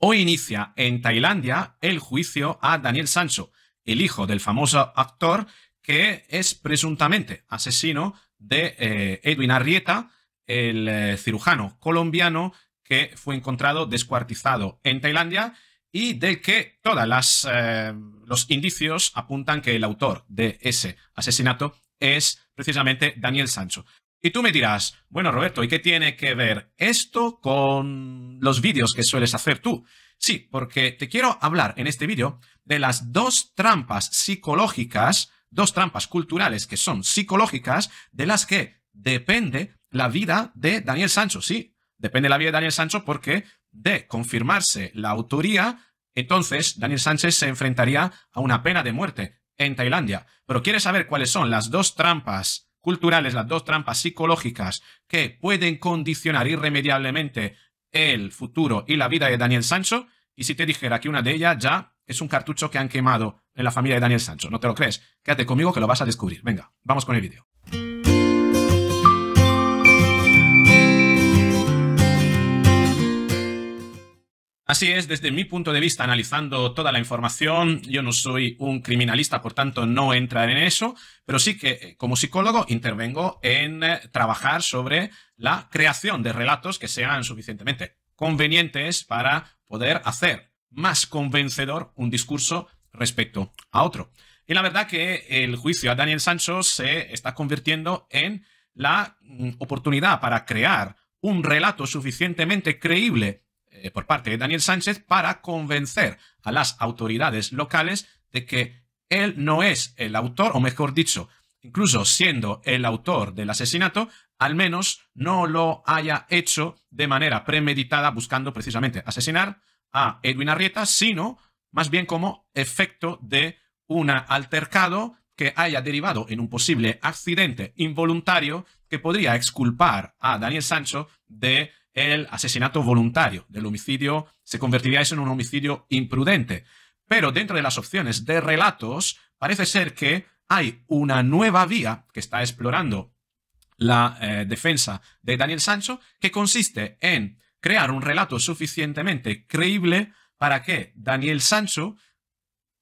Hoy inicia en Tailandia el juicio a Daniel Sancho, el hijo del famoso actor que es presuntamente asesino de eh, Edwin Arrieta, el eh, cirujano colombiano que fue encontrado descuartizado en Tailandia y de que todos eh, los indicios apuntan que el autor de ese asesinato es precisamente Daniel Sancho. Y tú me dirás, bueno Roberto, ¿y qué tiene que ver esto con los vídeos que sueles hacer tú? Sí, porque te quiero hablar en este vídeo de las dos trampas psicológicas, dos trampas culturales que son psicológicas, de las que depende la vida de Daniel Sancho. Sí, depende la vida de Daniel Sancho porque de confirmarse la autoría, entonces Daniel Sánchez se enfrentaría a una pena de muerte en Tailandia. Pero ¿quieres saber cuáles son las dos trampas culturales, las dos trampas psicológicas que pueden condicionar irremediablemente el futuro y la vida de Daniel Sancho, y si te dijera que una de ellas ya es un cartucho que han quemado en la familia de Daniel Sancho, ¿no te lo crees? Quédate conmigo que lo vas a descubrir. Venga, vamos con el vídeo. Así es, desde mi punto de vista, analizando toda la información, yo no soy un criminalista, por tanto no entraré en eso, pero sí que eh, como psicólogo intervengo en eh, trabajar sobre la creación de relatos que sean suficientemente convenientes para poder hacer más convencedor un discurso respecto a otro. Y la verdad que el juicio a Daniel Sancho se está convirtiendo en la mm, oportunidad para crear un relato suficientemente creíble eh, por parte de Daniel Sánchez para convencer a las autoridades locales de que él no es el autor, o mejor dicho, incluso siendo el autor del asesinato, al menos no lo haya hecho de manera premeditada buscando precisamente asesinar a Edwin Arrieta, sino más bien como efecto de un altercado que haya derivado en un posible accidente involuntario que podría exculpar a Daniel Sancho de el asesinato voluntario, del homicidio, se convertiría eso en un homicidio imprudente. Pero dentro de las opciones de relatos, parece ser que hay una nueva vía que está explorando la eh, defensa de Daniel Sancho, que consiste en crear un relato suficientemente creíble para que Daniel Sancho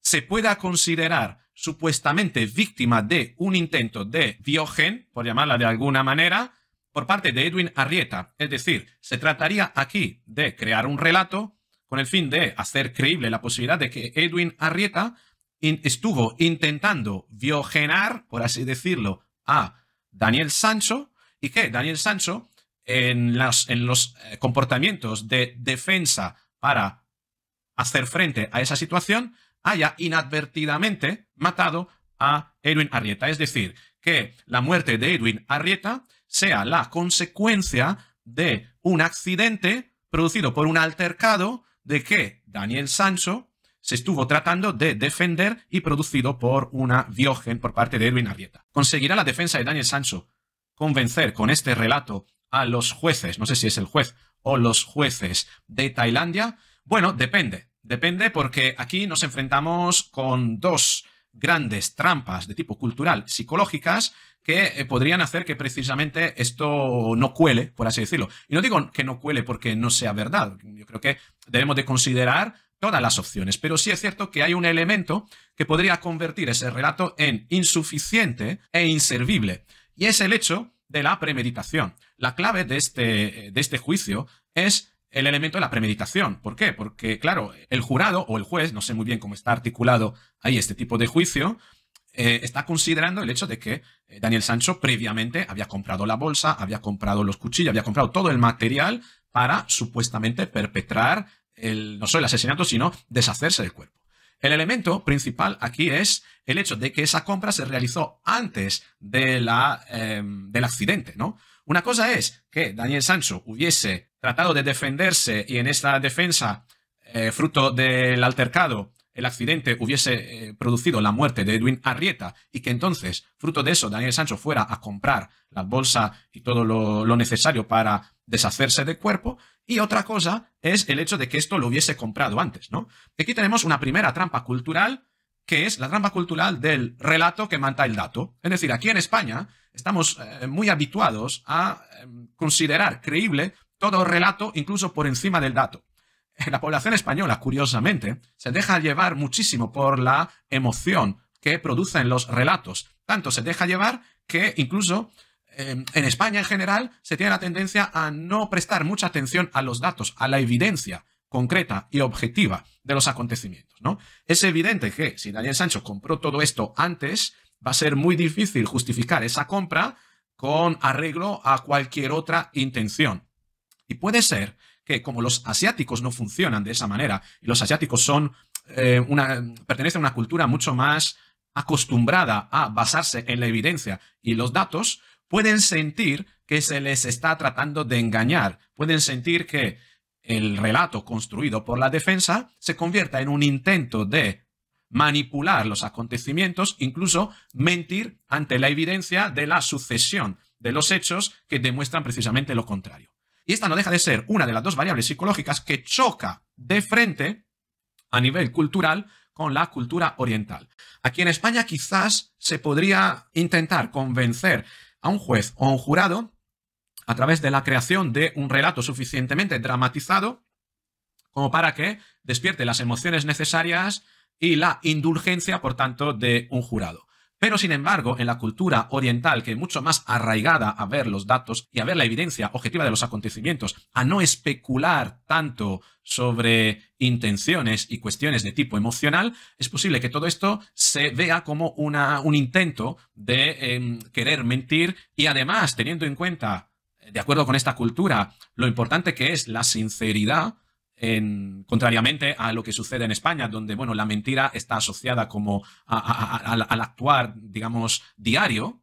se pueda considerar supuestamente víctima de un intento de biogen, por llamarla de alguna manera, por parte de Edwin Arrieta. Es decir, se trataría aquí de crear un relato con el fin de hacer creíble la posibilidad de que Edwin Arrieta estuvo intentando biogenar, por así decirlo, a Daniel Sancho y que Daniel Sancho en, en los eh, comportamientos de defensa para hacer frente a esa situación haya inadvertidamente matado a Edwin Arrieta. Es decir, que la muerte de Edwin Arrieta sea la consecuencia de un accidente producido por un altercado de que Daniel Sancho se estuvo tratando de defender y producido por una viogen por parte de Edwin Arrieta. ¿Conseguirá la defensa de Daniel Sancho convencer con este relato a los jueces, no sé si es el juez o los jueces de Tailandia? Bueno, depende. Depende porque aquí nos enfrentamos con dos grandes trampas de tipo cultural psicológicas que eh, podrían hacer que precisamente esto no cuele, por así decirlo. Y no digo que no cuele porque no sea verdad. Yo creo que debemos de considerar todas las opciones, pero sí es cierto que hay un elemento que podría convertir ese relato en insuficiente e inservible, y es el hecho de la premeditación. La clave de este, de este juicio es el elemento de la premeditación. ¿Por qué? Porque, claro, el jurado o el juez, no sé muy bien cómo está articulado ahí este tipo de juicio, eh, está considerando el hecho de que eh, Daniel Sancho previamente había comprado la bolsa, había comprado los cuchillos, había comprado todo el material para supuestamente perpetrar el, no solo el asesinato, sino deshacerse del cuerpo. El elemento principal aquí es el hecho de que esa compra se realizó antes de la, em, del accidente, ¿no? Una cosa es que Daniel Sancho hubiese tratado de defenderse y en esta defensa, eh, fruto del altercado, el accidente hubiese eh, producido la muerte de Edwin Arrieta y que entonces, fruto de eso, Daniel Sancho fuera a comprar la bolsa y todo lo, necesario para deshacerse del cuerpo. Y otra cosa es el hecho de que esto lo hubiese comprado antes, ¿no? Aquí tenemos una primera trampa cultural que es la trampa cultural del relato que manta el dato. Es decir, aquí en España estamos eh, muy habituados a em, considerar creíble todo relato incluso por encima del dato. la población española, curiosamente, se deja llevar muchísimo por la emoción que producen los relatos. Tanto se deja llevar que incluso em, en España en general se tiene la tendencia a no prestar mucha atención a los datos, a la evidencia concreta y objetiva de los acontecimientos. ¿no? Es evidente que si Daniel Sancho compró todo esto antes, va a ser muy difícil justificar esa compra con arreglo a cualquier otra intención. Y puede ser que como los asiáticos no funcionan de esa manera, y los asiáticos son eh, una, pertenecen a una cultura mucho más acostumbrada a basarse en la evidencia y los datos, pueden sentir que se les está tratando de engañar, pueden sentir que el relato construido por la defensa se convierta en un intento de manipular los acontecimientos, incluso mentir ante la evidencia de la sucesión de los hechos que demuestran precisamente lo contrario. Y esta no deja de ser una de las dos variables psicológicas que choca de frente a nivel cultural con la cultura oriental. Aquí en España quizás se podría intentar convencer a un juez o a un jurado a través de la creación de un relato suficientemente dramatizado como para que despierte las emociones necesarias y la indulgencia, por tanto, de un jurado. Pero sin embargo, en la cultura oriental, que es mucho más arraigada a ver los datos y a ver la evidencia objetiva de los acontecimientos, a no especular tanto sobre intenciones y cuestiones de tipo emocional, es posible que todo esto se vea como una, un intento de em, querer mentir y además teniendo en cuenta, de acuerdo con esta cultura, lo importante que es la sinceridad, contrariamente a lo que sucede en España, donde bueno, la mentira está asociada como al actuar, digamos, diario,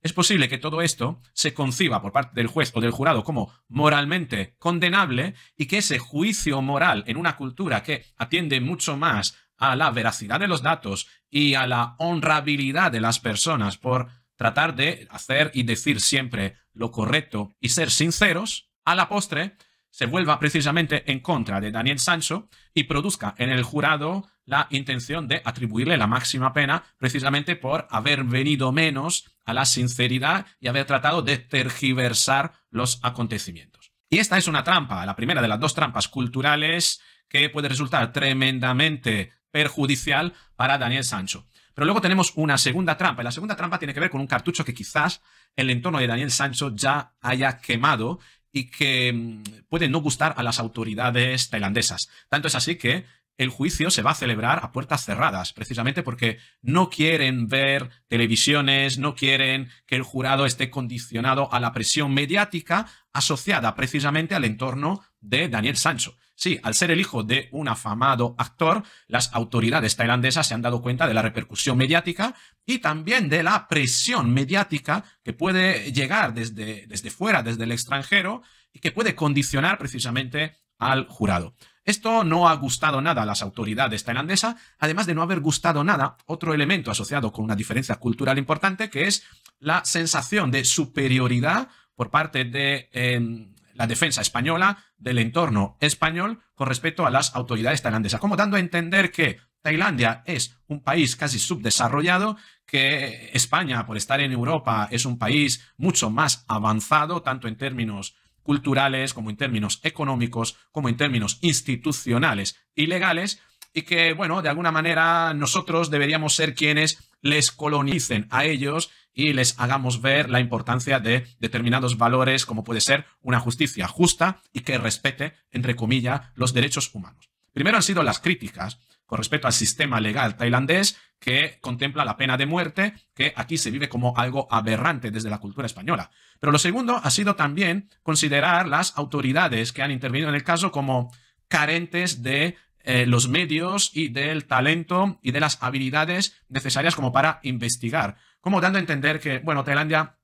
es posible que todo esto se conciba por parte del juez o del jurado como moralmente condenable y que ese juicio moral en una cultura que atiende mucho más a la veracidad de los datos y a la honrabilidad de las personas por tratar de hacer y decir siempre lo correcto y ser sinceros, a la postre se vuelva precisamente en contra de Daniel Sancho y produzca en el jurado la intención de atribuirle la máxima pena precisamente por haber venido menos a la sinceridad y haber tratado de tergiversar los acontecimientos. Y esta es una trampa, la primera de las dos trampas culturales que puede resultar tremendamente perjudicial para Daniel Sancho. Pero luego tenemos una segunda trampa, y la segunda trampa tiene que ver con un cartucho que quizás el entorno de Daniel Sancho ya haya quemado y que mm, puede no gustar a las autoridades tailandesas. Tanto es así que el juicio se va a celebrar a puertas cerradas, precisamente porque no quieren ver televisiones, no quieren que el jurado esté condicionado a la presión mediática asociada precisamente al entorno de Daniel Sancho. Sí, al ser el hijo de un afamado actor, las autoridades tailandesas se han dado cuenta de la repercusión mediática y también de la presión mediática que puede llegar desde, desde fuera, desde el extranjero, y que puede condicionar precisamente al jurado. Esto no ha gustado nada a las autoridades tailandesas, además de no haber gustado nada otro elemento asociado con una diferencia cultural importante, que es la sensación de superioridad por parte de em, la defensa española del entorno español con respecto a las autoridades tailandesas, como dando a entender que Tailandia es un país casi subdesarrollado, que España, por estar en Europa, es un país mucho más avanzado, tanto en términos culturales, como en términos económicos, como en términos institucionales y legales, y que, bueno, de alguna manera nosotros deberíamos ser quienes les colonicen a ellos y les hagamos ver la importancia de determinados valores como puede ser una justicia justa y que respete, entre comillas, los derechos humanos. Primero han sido las críticas con respecto al sistema legal tailandés que contempla la pena de muerte, que aquí se vive como algo aberrante desde la cultura española. Pero lo segundo ha sido también considerar las autoridades que han intervenido en el caso como carentes de eh, los medios y del talento y de las habilidades necesarias como para investigar, como dando a entender que, bueno, Tailandia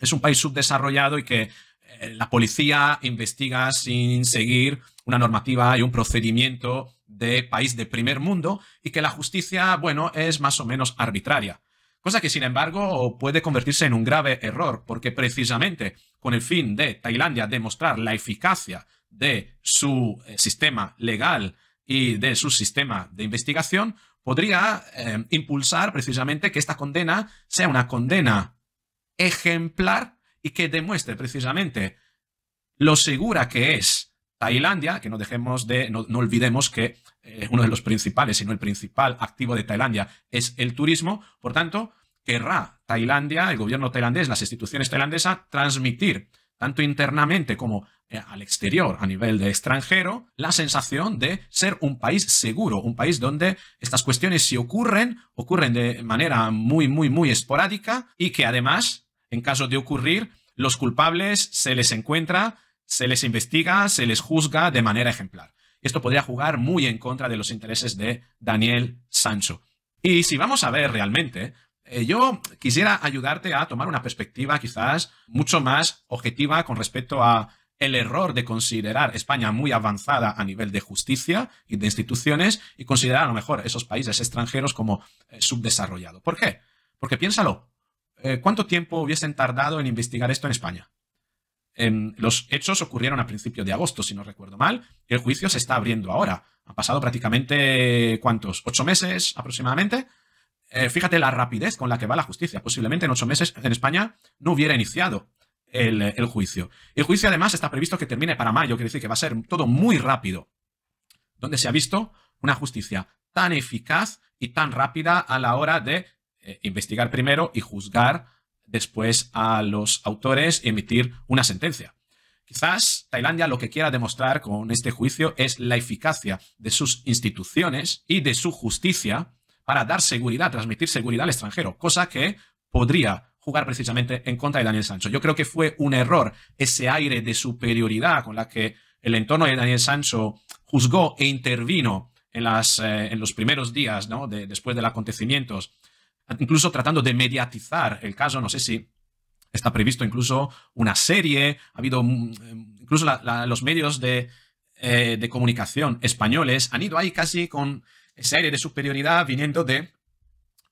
es un país subdesarrollado y que eh, la policía investiga sin seguir una normativa y un procedimiento de país de primer mundo y que la justicia, bueno, es más o menos arbitraria. Cosa que, sin embargo, puede convertirse en un grave error, porque precisamente con el fin de Tailandia demostrar la eficacia de su eh, sistema legal y de su sistema de investigación, podría eh, impulsar precisamente que esta condena sea una condena ejemplar y que demuestre precisamente lo segura que es Tailandia, que no dejemos de, no, olvidemos que eh, uno de los principales, si no el principal activo de Tailandia es el turismo, por tanto, querrá Tailandia, el gobierno tailandés, las instituciones tailandesas, transmitir tanto internamente como eh, al exterior, a nivel de extranjero, la sensación de ser un país seguro, un país donde estas cuestiones si ocurren, ocurren de manera muy, muy, muy esporádica y que además en caso de ocurrir, los culpables se les encuentra, se les investiga, se les juzga de manera ejemplar. Esto podría jugar muy en contra de los intereses de Daniel Sancho. Y si vamos a ver realmente, eh, yo quisiera ayudarte a tomar una perspectiva quizás mucho más objetiva con respecto a el error de considerar España muy avanzada a nivel de justicia y de instituciones y considerar a lo mejor esos países extranjeros como eh, subdesarrollados. ¿Por qué? Porque piénsalo, eh, ¿cuánto tiempo hubiesen tardado en investigar esto en España? Em, los hechos ocurrieron a principios de agosto, si no recuerdo mal, el juicio se está abriendo ahora. Ha pasado prácticamente, ¿cuántos? ¿Ocho meses aproximadamente? Eh, fíjate la rapidez con la que va la justicia. Posiblemente en ocho meses en España no hubiera iniciado el, juicio. El juicio además está previsto que termine para mayo, quiere decir que va a ser todo muy rápido. Donde se ha visto una justicia tan eficaz y tan rápida a la hora de eh, investigar primero y juzgar después a los autores y emitir una sentencia. Quizás Tailandia lo que quiera demostrar con este juicio es la eficacia de sus instituciones y de su justicia para dar seguridad, transmitir seguridad al extranjero, cosa que podría jugar precisamente en contra de Daniel Sancho. Yo creo que fue un error ese aire de superioridad con la que el entorno de Daniel Sancho juzgó e intervino en, las, eh, en los primeros días, ¿no? después de los acontecimientos, incluso tratando de mediatizar el caso. No sé si está previsto incluso una serie, ha habido mm, eh, incluso los medios eh, de, comunicación españoles han ido ahí casi con ese aire de superioridad viniendo de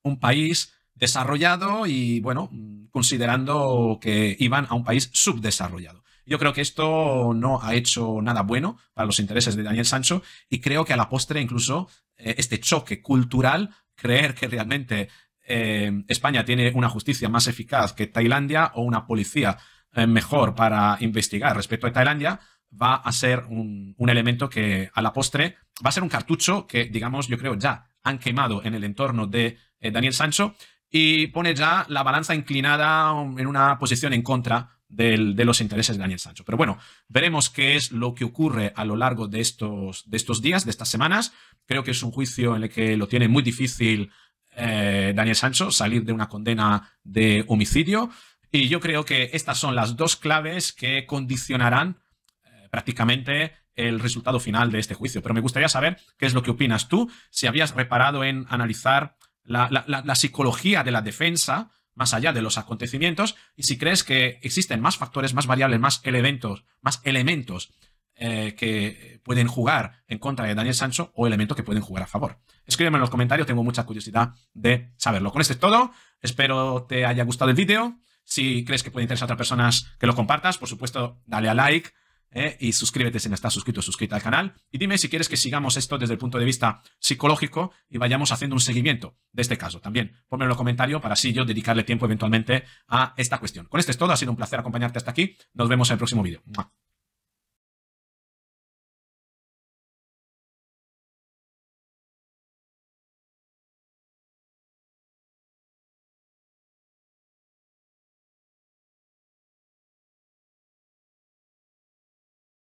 un país desarrollado y bueno, mm, considerando que iban a un país subdesarrollado. Yo creo que esto no ha hecho nada bueno para los intereses de Daniel Sancho y creo que a la postre incluso eh, este choque cultural creer que realmente eh, España tiene una justicia más eficaz que Tailandia o una policía eh, mejor para investigar respecto a Tailandia, va a ser un, elemento que a la postre va a ser un cartucho que, digamos, yo creo ya han quemado en el entorno de eh, Daniel Sancho y pone ya la balanza inclinada en una posición en contra de los intereses de Daniel Sancho. Pero bueno, veremos qué es lo que ocurre a lo largo de estos, de estos días, de estas semanas. Creo que es un juicio en el que lo tiene muy difícil eh, Daniel Sancho, salir de una condena de homicidio. Y yo creo que estas son las dos claves que condicionarán eh, prácticamente el resultado final de este juicio. Pero me gustaría saber qué es lo que opinas tú, si habías reparado en analizar la, psicología de la defensa más allá de los acontecimientos y si crees que existen más factores, más variables, más elementos, más elementos eh, que pueden jugar en contra de Daniel Sancho o elementos que pueden jugar a favor. Escríbeme en los comentarios, tengo mucha curiosidad de saberlo. Con esto es todo, espero te haya gustado el vídeo. Si crees que puede interesar a otras personas, que lo compartas. Por supuesto, dale a like. Eh, y suscríbete si no estás suscrito o suscrita al canal. Y dime si quieres que sigamos esto desde el punto de vista psicológico y vayamos haciendo un seguimiento de este caso también. Ponme en los comentarios para así yo dedicarle tiempo eventualmente a esta cuestión. Con esto es todo, ha sido un placer acompañarte hasta aquí. Nos vemos en el próximo vídeo.